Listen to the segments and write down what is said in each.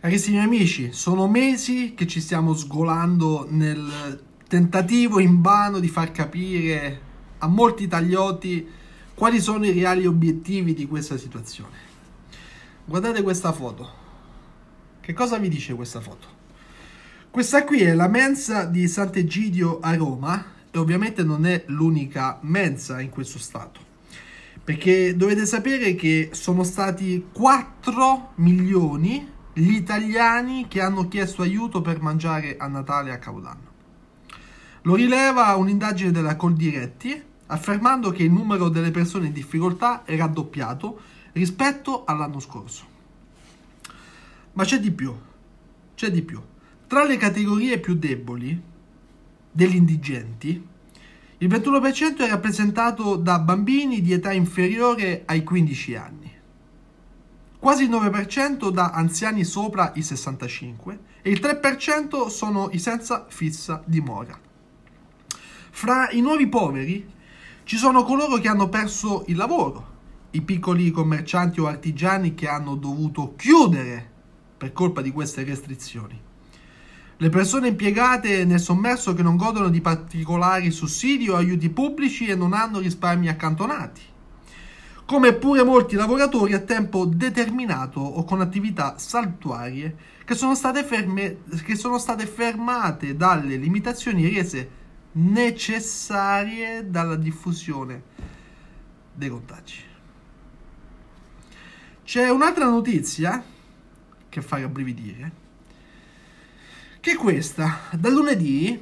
Carissimi amici, sono mesi che ci stiamo sgolando nel tentativo invano di far capire a molti tagliotti quali sono i reali obiettivi di questa situazione. Guardate questa foto. Che cosa vi dice questa foto? Questa qui è la mensa di Sant'Egidio a Roma e ovviamente non è l'unica mensa in questo stato perché dovete sapere che sono stati 4 milioni gli italiani che hanno chiesto aiuto per mangiare a Natale e a Capodanno. Lo rileva un'indagine della Coldiretti, affermando che il numero delle persone in difficoltà è raddoppiato rispetto all'anno scorso. Ma c'è di più, c'è di più. Tra le categorie più deboli degli indigenti, il 21% è rappresentato da bambini di età inferiore ai 15 anni quasi il 9% da anziani sopra i 65 e il 3% sono i senza fissa dimora. Fra i nuovi poveri ci sono coloro che hanno perso il lavoro, i piccoli commercianti o artigiani che hanno dovuto chiudere per colpa di queste restrizioni. Le persone impiegate nel sommerso che non godono di particolari sussidi o aiuti pubblici e non hanno risparmi accantonati come pure molti lavoratori a tempo determinato o con attività saltuarie che sono state, ferme, che sono state fermate dalle limitazioni rese necessarie dalla diffusione dei contagi. C'è un'altra notizia che fa rabbrividire, che è questa. Da lunedì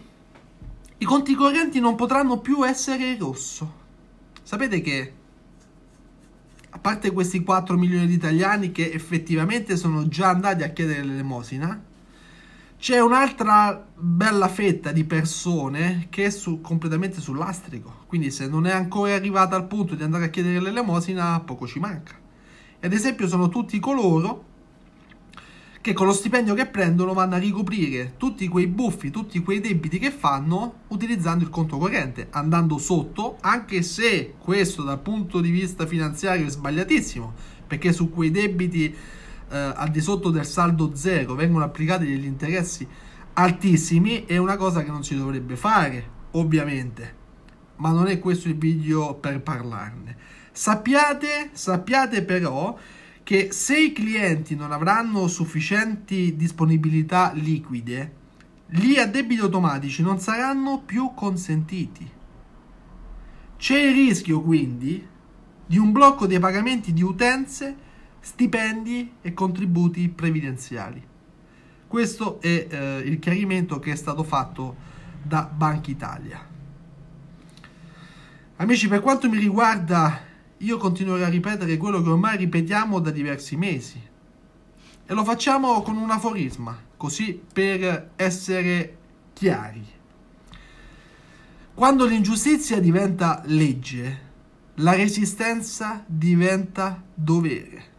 i conti correnti non potranno più essere rosso. Sapete che a parte questi 4 milioni di italiani che effettivamente sono già andati a chiedere l'elemosina, c'è un'altra bella fetta di persone che è su, completamente sull'astrico, quindi se non è ancora arrivata al punto di andare a chiedere l'elemosina, poco ci manca. Ad esempio sono tutti coloro che con lo stipendio che prendono vanno a ricoprire tutti quei buffi, tutti quei debiti che fanno utilizzando il conto corrente, andando sotto, anche se questo dal punto di vista finanziario è sbagliatissimo, perché su quei debiti eh, al di sotto del saldo zero vengono applicati degli interessi altissimi, è una cosa che non si dovrebbe fare, ovviamente, ma non è questo il video per parlarne. Sappiate, sappiate però che se i clienti non avranno sufficienti disponibilità liquide, gli addebiti automatici non saranno più consentiti. C'è il rischio quindi di un blocco dei pagamenti di utenze, stipendi e contributi previdenziali. Questo è eh, il chiarimento che è stato fatto da Banca Italia. Amici, per quanto mi riguarda io continuerò a ripetere quello che ormai ripetiamo da diversi mesi. E lo facciamo con un aforisma, così per essere chiari. Quando l'ingiustizia diventa legge, la resistenza diventa dovere.